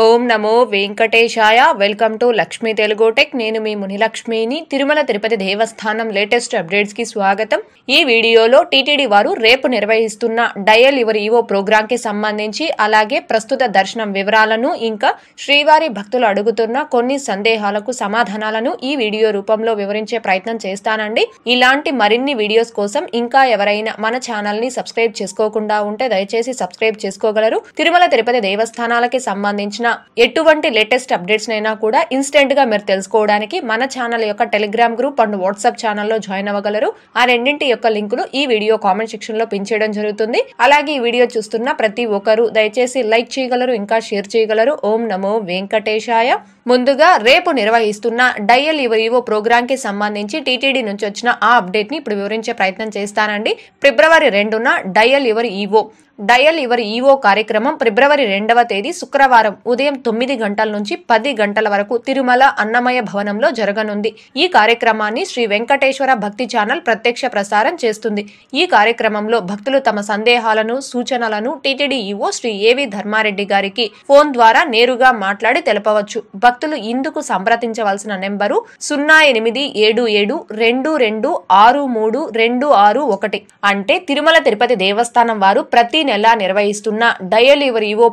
ఓం నమో వెంకటేశాయ welcome to Lakshmi Telugu tech నేను మీ మునిలక్ష్మిని తిరుమల తిరుపతి దేవస్థానం లేటెస్ట్ అప్డేట్స్కి స్వాగతం ఈ వీడియోలో టీటీడీ వారు రేపు నిర్వహిస్తున్న డయల్ యువర్ ఈవో కి సంబంధించి అలాగే ప్రస్తుత దర్శనం వివరాలను ఇంకా శ్రీవారి భక్తులు అడుగుతున్న కొన్ని సందేహాలకు సమాధానాలను ఈ వీడియో రూపంలో వివరించే ప్రయత్నం చేస్తానండి ఇలాంటి మరిన్ని వీడియోస్ కోసం ఇంకా ఎవరైనా మన ఛానల్ని సబ్స్క్రైబ్ చేసుకోకుండా ఉంటే దయచేసి సబ్స్క్రైబ్ చేసుకోగలరు తిరుమల తిరుపతి దేవస్థానాలకి సంబంధించి సంబంధించిన ఎటువంటి లేటెస్ట్ అప్డేట్స్ అయినా కూడా ఇన్స్టెంట్ గా మీరు తెలుసుకోవడానికి మన ఛానల్ యొక్క టెలిగ్రామ్ గ్రూప్ అండ్ వాట్సాప్ ఛానల్లో జాయిన్ అవ్వగలరు ఆ రెండింటి యొక్క లింకులు ఈ వీడియో కామెంట్ సెక్షన్ లో పిన్ చేయడం జరుగుతుంది అలాగే ఈ వీడియో చూస్తున్న ప్రతి ఒక్కరు దయచేసి లైక్ చేయగలరు ఇంకా షేర్ చేయగలరు ఓం నమో వెంకటేశాయ ముందుగా రేపు నిర్వహిస్తున్న డయల్ ఇవో ప్రోగ్రామ్ కి సంబంధించి టీటీడీ నుంచి వచ్చిన ఆ అప్డేట్ ని ఇప్పుడు వివరించే ప్రయత్నం చేస్తానండి ఫిబ్రవరి రెండున dial your EO dial your EO కార్యక్రమం ఫిబ్రవరి రెండవ తేదీ శుక్రవారం ఉదయం తొమ్మిది గంటల నుంచి పది గంటల వరకు తిరుమల అన్నమయ భవనంలో జరగనుంది ఈ కార్యక్రమాన్ని శ్రీ వెంకటేశ్వర భక్తి ఛానల్ ప్రత్యక్ష ప్రసారం చేస్తుంది ఈ కార్యక్రమంలో భక్తులు తమ సందేహాలను సూచనలను టీటీడీ ఈవో శ్రీ ఏవి ధర్మారెడ్డి గారికి ఫోన్ ద్వారా నేరుగా మాట్లాడి తెలపవచ్చు భక్తులు ఇందుకు సంప్రదించవలసిన నెంబరు సున్నా ఎనిమిది ఏడు ఏడు రెండు రెండు ఆరు మూడు రెండు ఆరు ఒకటి అంటే తిరుమల తిరుపతి దేవస్థానం వారు ప్రతి నెల నిర్వహిస్తున్న డయల్ యువర్ ఈవో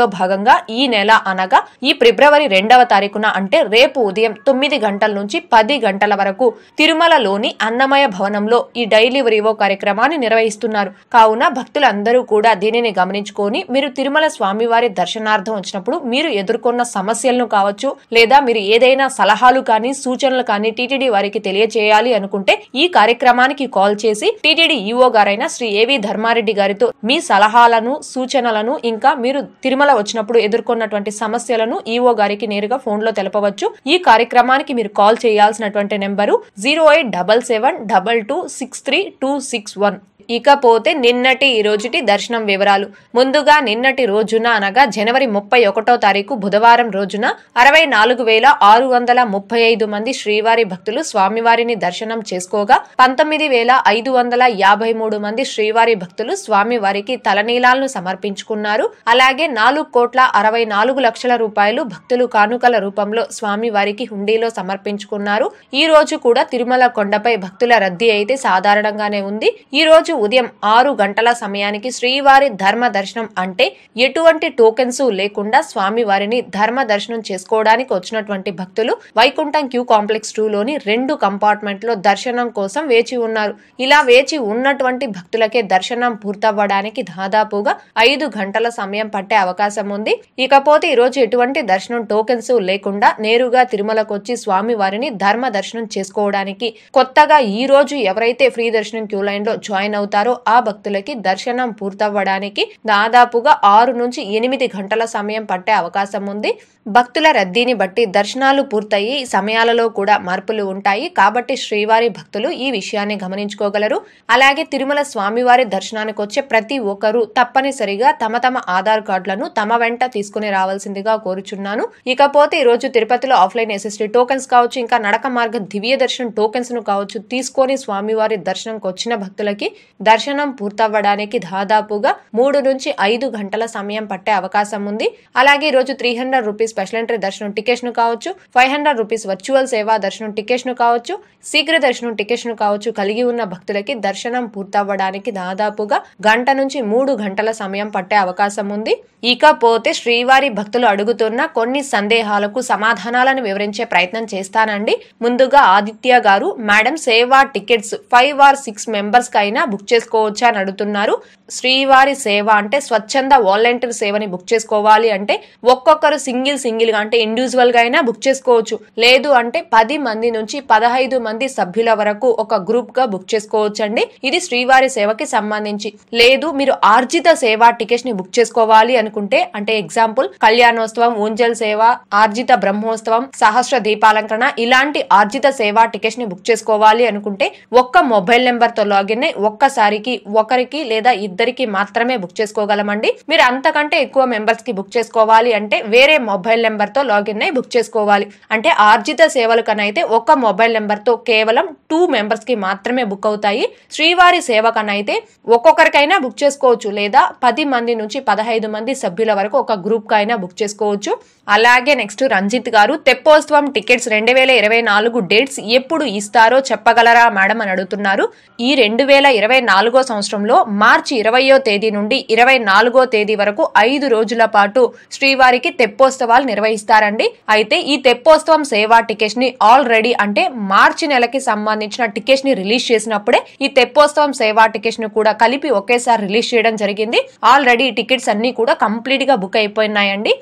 లో భాగంగా ఈ నెల అనగా ఈ ఫిబ్రవరి రెండవ తారీఖున అంటే రేపు ఉదయం తొమ్మిది గంటల నుంచి పది గంటల వరకు తిరుమలలోని అన్నమయ భవనంలో ఈ యువర్ ఈవో కార్యక్రమాన్ని నిర్వహిస్తున్నారు కావున భక్తులందరూ కూడా దీనిని గమనించుకొని మీరు తిరుమల స్వామివారి దర్శనార్థం వచ్చినప్పుడు మీరు ఎదుర్కొన్న సమస్యలను కావచ్చు లేదా మీరు ఏదైనా సలహాలు కానీ సూచనలు కానీ టీటీడీ వారికి తెలియచేయాలి అనుకుంటే ఈ కార్యక్రమానికి కాల్ చేసి టీటీడీ ఈవో గారైన శ్రీ ఏవి ధర్మారెడ్డి గారితో మీ సలహా సలహాలను సూచనలను ఇంకా మీరు తిరుమల వచ్చినప్పుడు ఎదుర్కొన్నటువంటి సమస్యలను ఈఓ గారికి నేరుగా ఫోన్లో తెలపవచ్చు ఈ కార్యక్రమానికి మీరు కాల్ చేయాల్సినటువంటి number zero eight double seven double two six three two six one ఇకపోతే నిన్నటి ఈ రోజుటి దర్శనం వివరాలు ముందుగా నిన్నటి రోజున అనగా జనవరి ముప్పై ఒకటో తారీఖు బుధవారం రోజున అరవై నాలుగు వేల ఆరు వందల ముప్పై ఐదు మంది శ్రీవారి భక్తులు స్వామివారిని దర్శనం చేసుకోగా పంతొమ్మిది వేల ఐదు వందల యాభై మూడు మంది శ్రీవారి భక్తులు స్వామివారికి తలనీలాలను సమర్పించుకున్నారు అలాగే నాలుగు కోట్ల అరవై నాలుగు లక్షల రూపాయలు భక్తులు కానుకల రూపంలో స్వామివారికి హుండీలో సమర్పించుకున్నారు ఈ రోజు కూడా తిరుమల కొండపై భక్తుల రద్దీ అయితే సాధారణంగానే ఉంది ఈ రోజు ఉదయం ఆరు గంటల సమయానికి శ్రీవారి ధర్మ దర్శనం అంటే ఎటువంటి టోకెన్స్ లేకుండా స్వామివారిని ధర్మ దర్శనం చేసుకోవడానికి వచ్చినటువంటి భక్తులు వైకుంఠం క్యూ కాంప్లెక్స్ టూలోని రెండు కంపార్ట్మెంట్ లో దర్శనం కోసం వేచి ఉన్నారు ఇలా వేచి ఉన్నటువంటి భక్తులకే దర్శనం పూర్తవ్వడానికి దాదాపుగా ఐదు గంటల సమయం పట్టే అవకాశం ఉంది ఇకపోతే ఈరోజు ఎటువంటి దర్శనం టోకెన్స్ లేకుండా నేరుగా తిరుమలకు వచ్చి స్వామి వారిని ధర్మ దర్శనం చేసుకోవడానికి కొత్తగా ఈ రోజు ఎవరైతే ఫ్రీ దర్శనం క్యూ లైన్ లో జాయిన్ అవుతారో ఆ భక్తులకి దర్శనం పూర్తవ్వడానికి దాదాపుగా ఆరు నుంచి ఎనిమిది గంటల సమయం పట్టే అవకాశం ఉంది భక్తుల రద్దీని బట్టి దర్శనాలు పూర్తయి సమయాలలో కూడా మార్పులు ఉంటాయి కాబట్టి శ్రీవారి భక్తులు ఈ విషయాన్ని గమనించుకోగలరు అలాగే తిరుమల స్వామివారి దర్శనానికి వచ్చే ప్రతి ఒక్కరూ తప్పనిసరిగా తమ తమ ఆధార్ కార్డులను తమ వెంట తీసుకుని రావాల్సిందిగా కోరుచున్నాను ఇకపోతే ఈ రోజు తిరుపతిలో ఆఫ్లైన్ ఎస్ఎస్టీ టోకెన్స్ కావచ్చు ఇంకా నడక మార్గ దివ్య దర్శనం టోకెన్స్ ను కావచ్చు తీసుకొని స్వామివారి దర్శనంకి వచ్చిన భక్తులకి దర్శనం పూర్తవ్వడానికి దాదాపుగా మూడు నుంచి ఐదు గంటల సమయం పట్టే అవకాశం ఉంది అలాగే రోజు three hundred rupees special entry దర్శనం టికెట్స్ను కావచ్చు ఫైవ్ హండ్రెడ్ రూపీస్ వర్చువల్ సేవా దర్శనం ను కావచ్చు శీఘ్ర దర్శనం ను కావచ్చు కలిగి ఉన్న భక్తులకి దర్శనం పూర్తవ్వడానికి దాదాపుగా గంట నుంచి మూడు గంటల సమయం పట్టే అవకాశం ఉంది ఇకపోతే శ్రీవారి భక్తులు అడుగుతున్న కొన్ని సందేహాలకు సమాధానాలను వివరించే ప్రయత్నం చేస్తానండి ముందుగా ఆదిత్య గారు మేడం సేవా tickets five or six members కైనా బుక్ బుక్ చేసుకోవచ్చా అని అడుగుతున్నారు శ్రీవారి సేవ అంటే స్వచ్ఛంద వాలంటీర్ సేవని బుక్ చేసుకోవాలి అంటే ఒక్కొక్కరు సింగిల్ సింగిల్ గా అంటే ఇండివిజువల్ గా అయినా బుక్ చేసుకోవచ్చు లేదు అంటే పది మంది నుంచి పదహైదు మంది సభ్యుల వరకు ఒక గ్రూప్ గా బుక్ చేసుకోవచ్చండి ఇది శ్రీవారి సేవకి సంబంధించి లేదు మీరు ఆర్జిత సేవ టికెట్స్ ని బుక్ చేసుకోవాలి అనుకుంటే అంటే ఎగ్జాంపుల్ కళ్యాణోత్సవం ఊంజల్ సేవ ఆర్జిత బ్రహ్మోత్సవం సహస్ర దీపాలంకరణ ఇలాంటి ఆర్జిత సేవ టికెట్స్ ని బుక్ చేసుకోవాలి అనుకుంటే ఒక్క మొబైల్ నెంబర్ తో లాగిన్ ఒక్క ఒక్కసారికి ఒకరికి లేదా ఇద్దరికి మాత్రమే బుక్ చేసుకోగలమండి మీరు అంతకంటే ఎక్కువ మెంబర్స్ కి బుక్ చేసుకోవాలి అంటే వేరే మొబైల్ నెంబర్ తో లాగిన్ అయి బుక్ చేసుకోవాలి అంటే ఆర్జిత సేవలు కనైతే ఒక మొబైల్ నెంబర్ తో కేవలం టూ మెంబర్స్ కి మాత్రమే బుక్ అవుతాయి శ్రీవారి సేవ కనైతే ఒక్కొక్కరికైనా బుక్ చేసుకోవచ్చు లేదా పది మంది నుంచి పదహైదు మంది సభ్యుల వరకు ఒక గ్రూప్ కైనా బుక్ చేసుకోవచ్చు అలాగే నెక్స్ట్ రంజిత్ గారు తెప్పోత్సవం టికెట్స్ రెండు వేల ఇరవై నాలుగు డేట్స్ ఎప్పుడు ఇస్తారో చెప్పగలరా మేడం అని అడుగుతున్నారు ఈ రెండు వేల ఇరవై నాలుగో సంవత్సరంలో మార్చి ఇరవయో తేదీ నుండి ఇరవై నాలుగో తేదీ వరకు ఐదు రోజుల పాటు శ్రీవారికి తెప్పోత్సవాలు నిర్వహిస్తారండి అయితే ఈ తెప్పోత్సవం సేవా టికెట్స్ ని ఆల్రెడీ అంటే మార్చి నెలకి సంబంధించిన టికెట్స్ ని రిలీజ్ చేసినప్పుడే ఈ తెప్పోత్సవం సేవా టికెట్స్ ను కూడా కలిపి ఒకేసారి రిలీజ్ చేయడం జరిగింది ఆల్రెడీ టికెట్స్ అన్ని కూడా కంప్లీట్ గా బుక్ అయిపోయినాయండి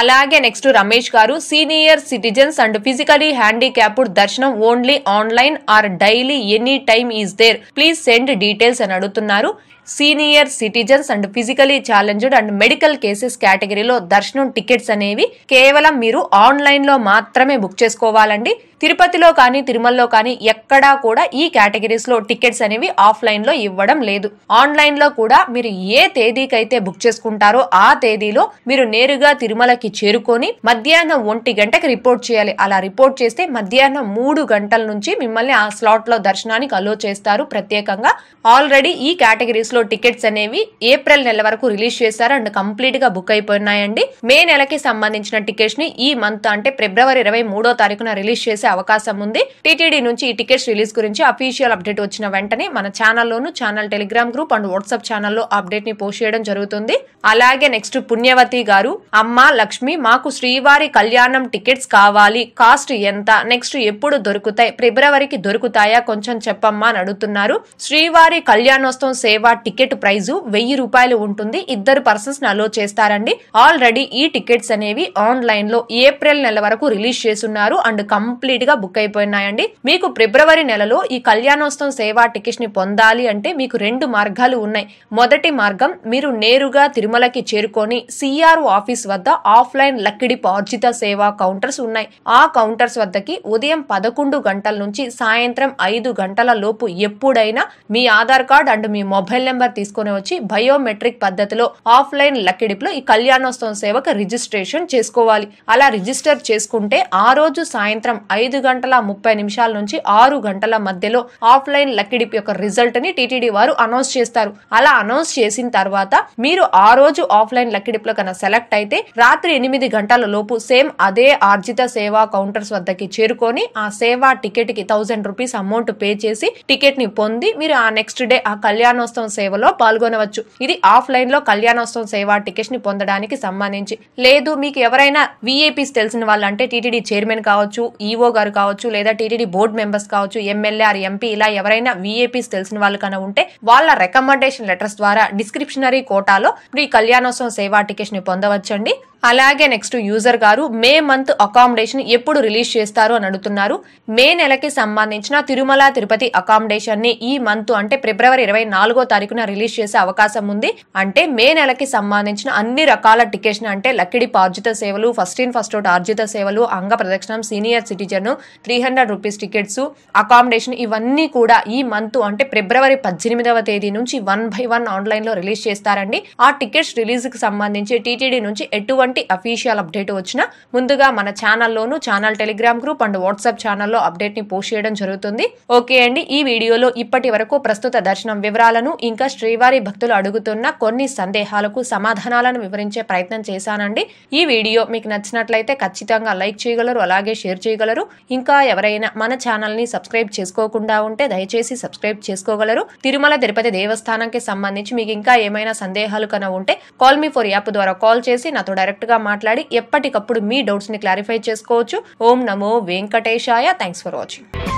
అలాగే నెక్స్ట్ రమేష్ గారు senior citizens and physically handicapped దర్శనం only online or daily any time is there please send details అని అడుగుతున్నారు senior citizens and physically challenged and medical cases కేటగిరీలో దర్శనం టికెట్స్ అనేవి కేవలం మీరు ఆన్లైన్లో మాత్రమే బుక్ చేసుకోవాలండి తిరుపతిలో కానీ తిరుమలలో కానీ ఎక్కడా కూడా ఈ కేటగిరీస్లో టికెట్స్ అనేవి ఆఫ్లైన్లో ఇవ్వడం లేదు ఆన్లైన్లో కూడా మీరు ఏ తేదీకైతే బుక్ చేసుకుంటారో ఆ తేదీలో మీరు నేరుగా తిరుమలకి చేరుకొని మధ్యాహ్నం ఒంటి గంటకి రిపోర్ట్ చేయాలి అలా రిపోర్ట్ చేస్తే మధ్యాహ్నం మూడు గంటల నుంచి మిమ్మల్ని ఆ స్లాట్లో దర్శనానికి అలో చేస్తారు ప్రత్యేకంగా ఆల్రెడీ ఈ కేటగిరీస్ లో టికెట్స్ అనేవి ఏప్రిల్ నెల వరకు రిలీజ్ చేశారు అండ్ కంప్లీట్ గా బుక్ అయిపోయినాయండి మే నెలకి సంబంధించిన టికెట్స్ ని ఈ మంత్ అంటే ఫిబ్రవరి ఇరవై మూడో తారీఖున రిలీజ్ చేసే అవకాశం ఉంది టీటీడీ నుంచి ఈ టికెట్స్ రిలీజ్ గురించి అఫీషియల్ అప్డేట్ వచ్చిన వెంటనే మన ఛానల్లోను channel Telegram group and WhatsApp ఛానల్లో అప్డేట్ ని పోస్ట్ చేయడం జరుగుతుంది అలాగే నెక్స్ట్ పుణ్యవతి గారు అమ్మ లక్ష్మి మాకు శ్రీవారి కళ్యాణం టికెట్స్ కావాలి కాస్ట్ ఎంత నెక్స్ట్ ఎప్పుడు దొరుకుతాయి ఫిబ్రవరికి దొరుకుతాయా కొంచెం చెప్పమ్మా అని అడుగుతున్నారు శ్రీవారి కళ్యాణోత్సవం సేవా టికెట్ ప్రైజు వెయ్యి రూపాయలు ఉంటుంది ఇద్దరు పర్సన్స్ అలో చేస్తారండి ఆల్రెడీ ఈ టికెట్స్ అనేవి ఆన్లైన్ లో ఏప్రిల్ నెల వరకు రిలీజ్ చేస్తున్నారు అండ్ కంప్లీట్ గా బుక్ అయిపోయినాయండి మీకు ఫిబ్రవరి నెలలో ఈ కళ్యాణోత్సవం సేవా టికెట్స్ ని పొందాలి అంటే మీకు రెండు మార్గాలు ఉన్నాయి మొదటి మార్గం మీరు నేరుగా తిరుమలకి చేరుకొని సిఆర్ ఆఫీస్ వద్ద ఆఫ్లైన్ లక్కిడి పార్జిత సేవా కౌంటర్స్ ఉన్నాయి ఆ కౌంటర్స్ వద్దకి ఉదయం పదకొండు గంటల నుంచి సాయంత్రం ఐదు గంటల లోపు ఎప్పుడైనా మీ ఆధార్ కార్డ్ అండ్ మీ మొబైల్ నెంబర్ నెంబర్ తీసుకుని వచ్చి బయోమెట్రిక్ పద్ధతిలో ఆఫ్లైన్ లక్కిడిపులో ఈ కళ్యాణోత్సవం సేవకు రిజిస్ట్రేషన్ చేసుకోవాలి అలా రిజిస్టర్ చేసుకుంటే ఆ రోజు సాయంత్రం ఐదు గంటల ముప్పై నిమిషాల నుంచి ఆరు గంటల మధ్యలో ఆఫ్లైన్ లక్కిడిప్ యొక్క రిజల్ట్ ని టీటీడీ వారు అనౌన్స్ చేస్తారు అలా అనౌన్స్ చేసిన తర్వాత మీరు ఆ రోజు ఆఫ్లైన్ లక్కిడిప్లో కన్నా సెలెక్ట్ అయితే రాత్రి ఎనిమిది గంటల లోపు సేమ్ అదే ఆర్జిత సేవా కౌంటర్స్ వద్దకి చేరుకొని ఆ సేవా టికెట్ కి థౌసండ్ రూపీస్ అమౌంట్ పే చేసి టికెట్ ని పొంది మీరు ఆ నెక్స్ట్ డే ఆ కళ్యాణోత్సవం సేవ సేవలో పాల్గొనవచ్చు ఇది ఆఫ్లైన్ లో కళ్యాణోత్సవం సేవ టికెట్ ని పొందడానికి సంబంధించి లేదు మీకు ఎవరైనా విఐపిస్ తెలిసిన వాళ్ళు అంటే టీటీడీ చైర్మన్ కావచ్చు ఈఓ e గారు కావచ్చు లేదా టీటీడీ బోర్డు మెంబర్స్ కావచ్చు ఎమ్మెల్యే ఎంపీ ఇలా ఎవరైనా విఐపిస్ తెలిసిన వాళ్ళు కన్నా ఉంటే వాళ్ళ రికమెండేషన్ లెటర్స్ ద్వారా డిస్క్రిప్షనరీ కోటాలో మీ కళ్యాణోత్సవం సేవా టికెట్ ని పొందవచ్చండి అలాగే నెక్స్ట్ యూజర్ గారు మే మంత్ అకామిడేషన్ ఎప్పుడు రిలీజ్ చేస్తారు అని అడుగుతున్నారు మే నెలకి సంబంధించిన తిరుమల తిరుపతి అకామిడేషన్ ని ఈ మంత్ అంటే ఫిబ్రవరి ఇరవై నాలుగో తారీఖు తారీఖున రిలీజ్ చేసే అవకాశం ఉంది అంటే మే నెలకి సంబంధించిన అన్ని రకాల టికెట్స్ అంటే లక్కిడి ఆర్జిత సేవలు ఫస్ట్ ఇన్ ఫస్ట్ అవుట్ ఆర్జిత సేవలు అంగ ప్రదక్షిణం senior citizen three hundred rupees tickets accommodation ఇవన్నీ కూడా ఈ మంత్ అంటే ఫిబ్రవరి పద్దెనిమిదవ తేదీ నుంచి వన్ బై వన్ ఆన్లైన్ లో రిలీజ్ చేస్తారండి ఆ టికెట్స్ రిలీజ్ కి సంబంధించి టీటీడీ నుంచి ఎటువంటి అఫీషియల్ అప్డేట్ వచ్చినా ముందుగా మన ఛానల్లోను channel Telegram group and WhatsApp ఛానల్లో అప్డేట్ ని పోస్ట్ చేయడం జరుగుతుంది ఓకే అండి ఈ వీడియోలో ఇప్పటి వరకు ప్రస్తుత దర్శనం వివరాలను ఇంకా ఇంకా శ్రీవారి భక్తులు అడుగుతున్న కొన్ని సందేహాలకు సమాధానాలను వివరించే ప్రయత్నం చేశానండి ఈ వీడియో మీకు నచ్చినట్లయితే ఖచ్చితంగా లైక్ చేయగలరు అలాగే షేర్ చేయగలరు ఇంకా ఎవరైనా మన ని సబ్స్క్రైబ్ చేసుకోకుండా ఉంటే దయచేసి సబ్స్క్రైబ్ చేసుకోగలరు తిరుమల తిరుపతి దేవస్థానంకి సంబంధించి మీకు ఇంకా ఏమైనా సందేహాలు కన ఉంటే కాల్ మీ ఫోర్ యాప్ ద్వారా కాల్ చేసి నాతో డైరెక్ట్గా మాట్లాడి ఎప్పటికప్పుడు మీ డౌట్స్ని క్లారిఫై చేసుకోవచ్చు ఓం నమో వెంకటేశాయ థ్యాంక్స్ ఫర్ వాచింగ్